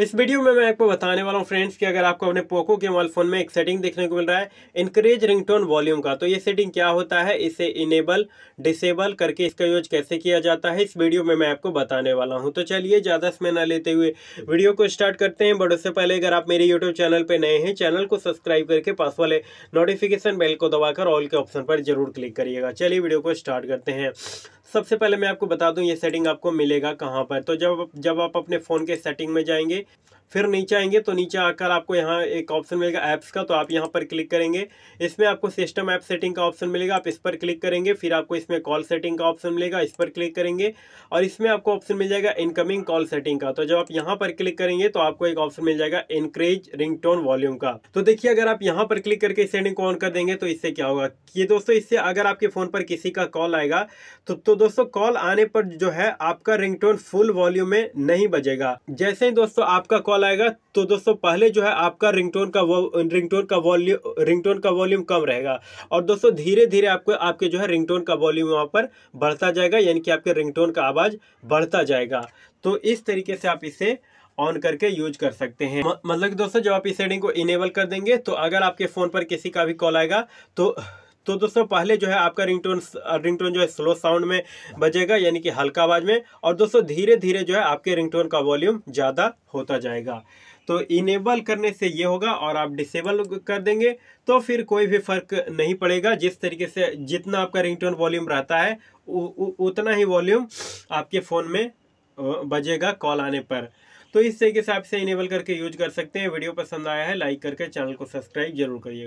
इस वीडियो में मैं आपको बताने वाला हूँ फ्रेंड्स कि अगर आपको अपने पोको के मोबाइल फ़ोन में एक सेटिंग देखने को मिल रहा है इंकरेज रिंगटोन वॉल्यूम का तो ये सेटिंग क्या होता है इसे इनेबल डिसेबल करके इसका यूज कैसे किया जाता है इस वीडियो में मैं आपको बताने वाला हूँ तो चलिए ज़्यादा समय ना लेते हुए वीडियो को स्टार्ट करते हैं बट उससे पहले अगर आप मेरे यूट्यूब चैनल पर नए हैं चैनल को सब्सक्राइब करके पास वाले नोटिफिकेशन बेल को दबाकर ऑल के ऑप्शन पर जरूर क्लिक करिएगा चलिए वीडियो को स्टार्ट करते हैं सबसे पहले मैं आपको बता दूं ये सेटिंग आपको मिलेगा कहाँ पर तो जब जब आप अपने फ़ोन के सेटिंग में जाएंगे फिर नीचे आएंगे तो नीचे आकर आपको यहाँ एक ऑप्शन मिलेगा ऐप्स का तो आप यहाँ पर क्लिक करेंगे इसमें आपको सिस्टम ऐप सेटिंग का ऑप्शन मिलेगा आप इस पर क्लिक करेंगे फिर आपको इसमें कॉल सेटिंग का ऑप्शन मिलेगा इस पर क्लिक करेंगे और इसमें आपको ऑप्शन मिल जाएगा इनकमिंग कॉल सेटिंग का तो जब आप यहाँ पर क्लिक करेंगे तो आपको एक ऑप्शन मिल जाएगा इनक्रेज रिंग वॉल्यूम का तो देखिए अगर आप यहाँ पर क्लिक करके इस सेटिंग को ऑन कर देंगे तो इससे क्या होगा ये दोस्तों इससे अगर आपके फ़ोन पर किसी का कॉल आएगा तो, तो दोस्तों कॉल आने पर जो है आपका रिंगटोन फुल वॉल्यूम में नहीं बजेगा जैसे ही दोस्तों आपका कॉल कॉल आएगा तो दोस्तों पहले जो है आपका रिंगटोन का रिंगटोन का वॉल्यूम रिंगटोन का वॉल्यूम कम रहेगा और दोस्तों धीरे धीरे आपको आपके जो है रिंगटोन का वॉल्यूम वहाँ पर बढ़ता जाएगा यानी कि आपके रिंगटोन का आवाज़ बढ़ता जाएगा तो इस तरीके से आप इसे ऑन करके यूज कर सकते हैं मतलब दोस्तों जब आप इस सेटिंग को इनेबल कर देंगे तो अगर आपके फ़ोन पर किसी का भी कॉल आएगा तो तो दोस्तों पहले जो है आपका रिंगटोन रिंगटोन जो है स्लो साउंड में बजेगा यानी कि हल्का आवाज़ में और दोस्तों धीरे धीरे जो है आपके रिंगटोन का वॉल्यूम ज़्यादा होता जाएगा तो इनेबल करने से ये होगा और आप डिसेबल कर देंगे तो फिर कोई भी फ़र्क नहीं पड़ेगा जिस तरीके से जितना आपका रिंगटोन वॉल्यूम रहता है उ, उ, उतना ही वॉल्यूम आपके फ़ोन में बजेगा कॉल आने पर तो इस तरीके से आप इसे इनेबल करके यूज कर सकते हैं वीडियो पसंद आया है लाइक करके चैनल को सब्सक्राइब जरूर करिएगा